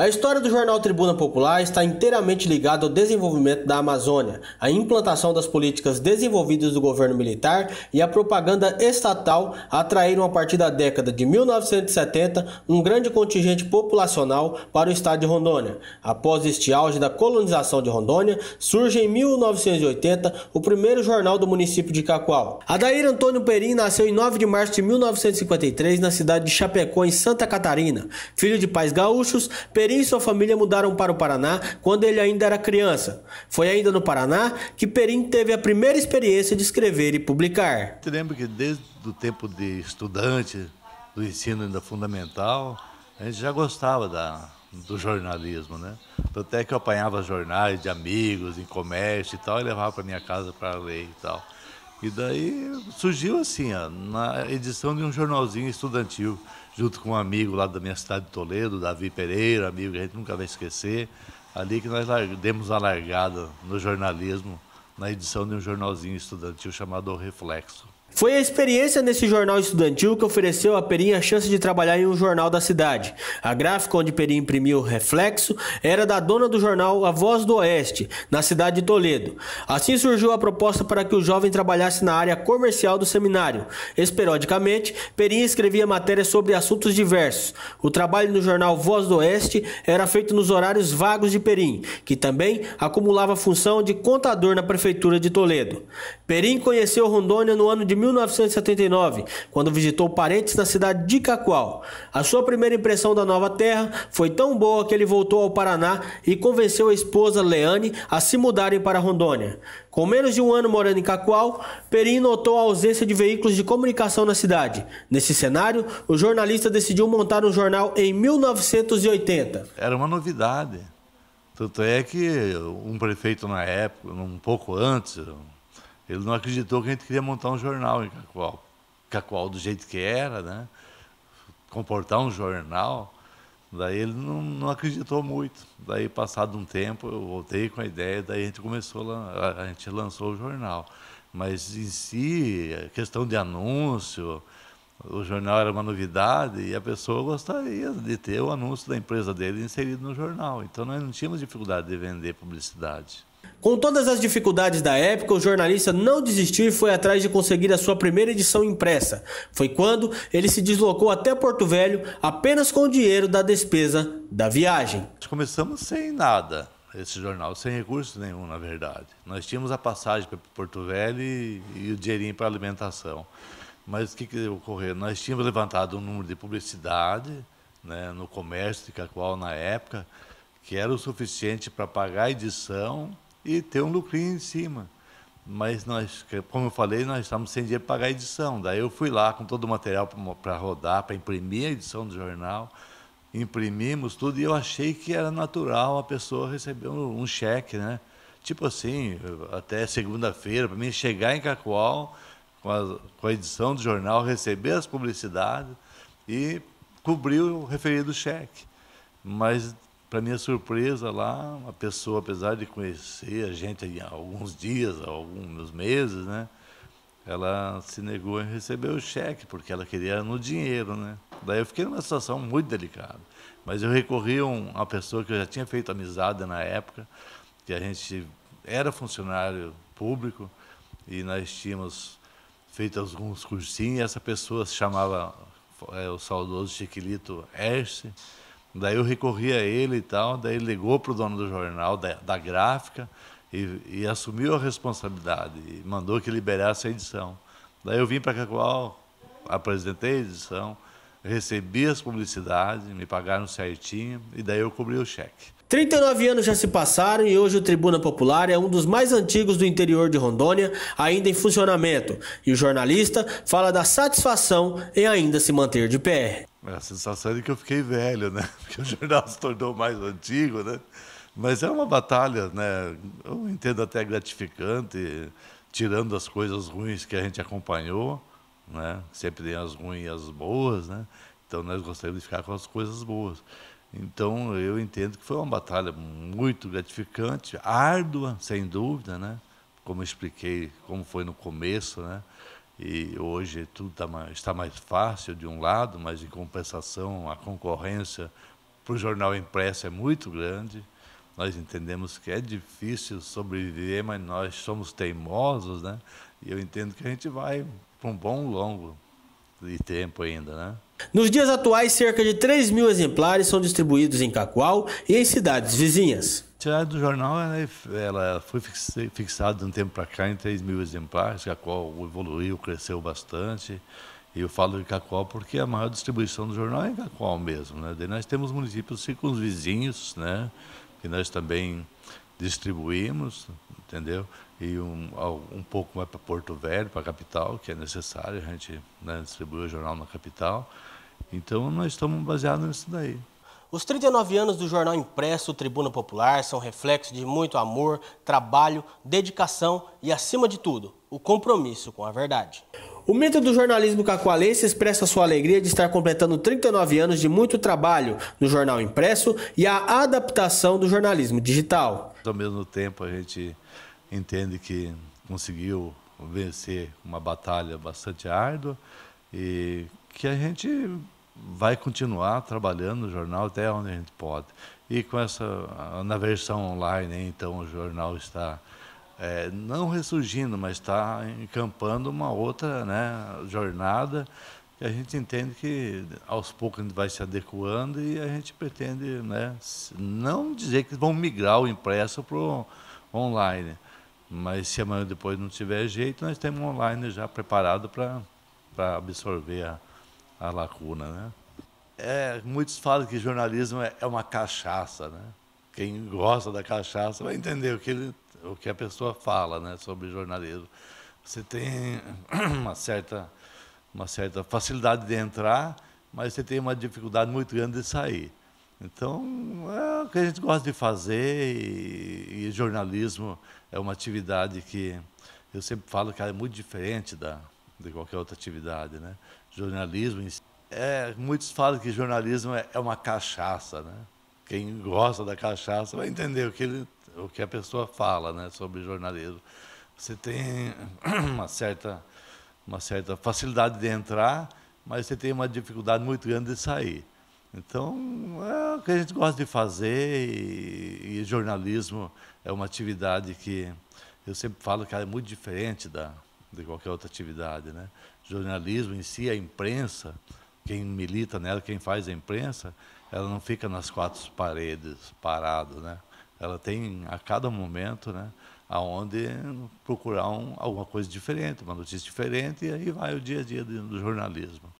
A história do jornal Tribuna Popular está inteiramente ligada ao desenvolvimento da Amazônia, à implantação das políticas desenvolvidas do governo militar e à propaganda estatal atraíram a partir da década de 1970 um grande contingente populacional para o estado de Rondônia. Após este auge da colonização de Rondônia, surge em 1980 o primeiro jornal do município de Cacoal. Adair Antônio Perim nasceu em 9 de março de 1953 na cidade de Chapecó, em Santa Catarina. Filho de pais gaúchos, Perim Bandeirinha e sua família mudaram para o Paraná quando ele ainda era criança. Foi ainda no Paraná que Perim teve a primeira experiência de escrever e publicar. Eu lembro que desde o tempo de estudante, do ensino ainda fundamental, a gente já gostava da, do jornalismo, né? Até que eu apanhava jornais de amigos, em comércio e tal, e levava para minha casa para ler e tal. E daí surgiu assim, ó, na edição de um jornalzinho estudantil, junto com um amigo lá da minha cidade de Toledo, Davi Pereira, amigo que a gente nunca vai esquecer. Ali que nós demos a largada no jornalismo, na edição de um jornalzinho estudantil chamado O Reflexo. Foi a experiência nesse jornal estudantil que ofereceu a Perim a chance de trabalhar em um jornal da cidade. A gráfica onde Perim imprimiu o reflexo era da dona do jornal A Voz do Oeste, na cidade de Toledo. Assim surgiu a proposta para que o jovem trabalhasse na área comercial do seminário. Esporadicamente, Perim escrevia matérias sobre assuntos diversos. O trabalho no jornal Voz do Oeste era feito nos horários vagos de Perim, que também acumulava a função de contador na prefeitura de Toledo. Perim conheceu Rondônia no ano de 1979, quando visitou parentes na cidade de Cacoal. A sua primeira impressão da nova terra foi tão boa que ele voltou ao Paraná e convenceu a esposa Leane a se mudarem para Rondônia. Com menos de um ano morando em Cacoal, Perim notou a ausência de veículos de comunicação na cidade. Nesse cenário, o jornalista decidiu montar um jornal em 1980. Era uma novidade. Tanto é que um prefeito na época, um pouco antes, ele não acreditou que a gente queria montar um jornal em Cacoal. Cacoal do jeito que era, né? comportar um jornal. Daí ele não, não, acreditou muito. Daí, passado um tempo, eu voltei com a ideia, daí a gente começou, a, a gente lançou o jornal. Mas em si, a questão de anúncio, o jornal era uma novidade e a pessoa gostaria de ter o anúncio da empresa dele inserido no jornal. Então nós não tínhamos dificuldade de vender publicidade. Com todas as dificuldades da época, o jornalista não desistiu e foi atrás de conseguir a sua primeira edição impressa. Foi quando ele se deslocou até Porto Velho apenas com o dinheiro da despesa da viagem. Nós começamos sem nada, esse jornal, sem recurso nenhum, na verdade. Nós tínhamos a passagem para Porto Velho e, e o dinheirinho para alimentação. Mas o que, que ocorreu? Nós tínhamos levantado um número de publicidade né, no comércio de Cacoal é na época, que era o suficiente para pagar a edição e ter um lucrinho em cima. Mas nós, como eu falei, nós estávamos sem dinheiro para pagar a edição. Daí eu fui lá com todo o material para rodar, para imprimir a edição do jornal. Imprimimos tudo e eu achei que era natural a pessoa receber um, um cheque, né? Tipo assim, até segunda-feira, para mim chegar em Cacoal com a, com a edição do jornal, receber as publicidades e cobrir o referido cheque. Mas para minha surpresa, lá, uma pessoa, apesar de conhecer a gente há alguns dias, há alguns meses, né? Ela se negou a receber o cheque, porque ela queria no dinheiro, né? Daí eu fiquei numa situação muito delicada. Mas eu recorri a uma pessoa que eu já tinha feito amizade na época, que a gente era funcionário público e nós tínhamos feito alguns cursinhos. E essa pessoa se chamava é, o saudoso Chiquilito Erce Daí eu recorri a ele e tal, daí ele ligou para o dono do jornal, da, da gráfica, e, e, assumiu a responsabilidade, e mandou que liberasse a edição. Daí eu vim para Cacoal, apresentei a edição, recebi as publicidades, me pagaram certinho, e daí eu cobri o cheque. 39 anos já se passaram e hoje o Tribuna Popular é um dos mais antigos do interior de Rondônia, ainda em funcionamento. E o jornalista fala da satisfação em ainda se manter de pé. É, a sensação é de que eu fiquei velho, né? Porque o jornal se tornou mais antigo, né? Mas é uma batalha, né? Eu entendo até gratificante, tirando as coisas ruins que a gente acompanhou, né? Sempre tem as ruins e as boas, né? Então nós gostaríamos de ficar com as coisas boas. Então eu entendo que foi uma batalha muito gratificante, árdua, sem dúvida, né? Como eu expliquei, como foi no começo, né? e hoje tudo tá está mais, fácil de um lado, mas em compensação a concorrência para o jornal impresso é muito grande. Nós entendemos que é difícil sobreviver, mas nós somos teimosos, né? E eu entendo que a gente vai para um bom longo de tempo ainda, né? Nos dias atuais, cerca de 3 mil exemplares são distribuídos em Cacoal e em cidades vizinhas. Tirada do jornal, ela, é ela foi fixada de um tempo para cá em 3 mil exemplares, a qual evoluiu, cresceu bastante. E eu falo de Cacol porque a maior distribuição do jornal é em Cacol mesmo. Né? Daí nós temos municípios assim circunvizinhos, né? que nós também distribuímos, entendeu? E um, um pouco mais para Porto Velho, para a capital, que é necessário, a gente né, distribui o jornal na capital. Então, nós estamos baseados nisso daí. Os 39 anos do jornal impresso Tribuna Popular são reflexo de muito amor, trabalho, dedicação e, acima de tudo, o compromisso com a verdade. O mito do jornalismo cacoalense expressa sua alegria de estar completando 39 anos de muito trabalho no jornal impresso e a adaptação do jornalismo digital. Ao mesmo tempo, a gente entende que conseguiu vencer uma batalha bastante árdua e que a gente vai continuar trabalhando no jornal até onde a gente pode. E com essa, na versão online, então, o jornal está é, não ressurgindo, mas está encampando uma outra né, jornada que a gente entende que aos poucos a gente vai se adequando e a gente pretende né, não dizer que vão migrar o impresso para o online, mas se amanhã depois não tiver jeito, nós temos online já preparado para absorver a, a lacuna, né? É, muitos falam que jornalismo é, é, uma cachaça, né? Quem gosta da cachaça vai entender o que, ele, o que a pessoa fala né, sobre jornalismo. Você tem uma certa, uma certa facilidade de entrar, mas você tem uma dificuldade muito grande de sair. Então, é o que a gente gosta de fazer e, e, jornalismo é uma atividade que eu sempre falo que é muito diferente da, de qualquer outra atividade, né? jornalismo. É, muitos falam que jornalismo é, é uma cachaça, né? Quem gosta da cachaça vai entender o que, ele, o que a pessoa fala né, sobre jornalismo. Você tem uma certa, uma certa facilidade de entrar, mas você tem uma dificuldade muito grande de sair. Então, é o que a gente gosta de fazer e, e jornalismo é uma atividade que eu sempre falo que é muito diferente da, de qualquer outra atividade, né? jornalismo em si, a imprensa, quem milita nela, quem faz a imprensa, ela não fica nas quatro paredes parado, né? Ela tem a cada momento, né, aonde procurar um, alguma coisa diferente, uma notícia diferente e aí vai o dia a dia do jornalismo.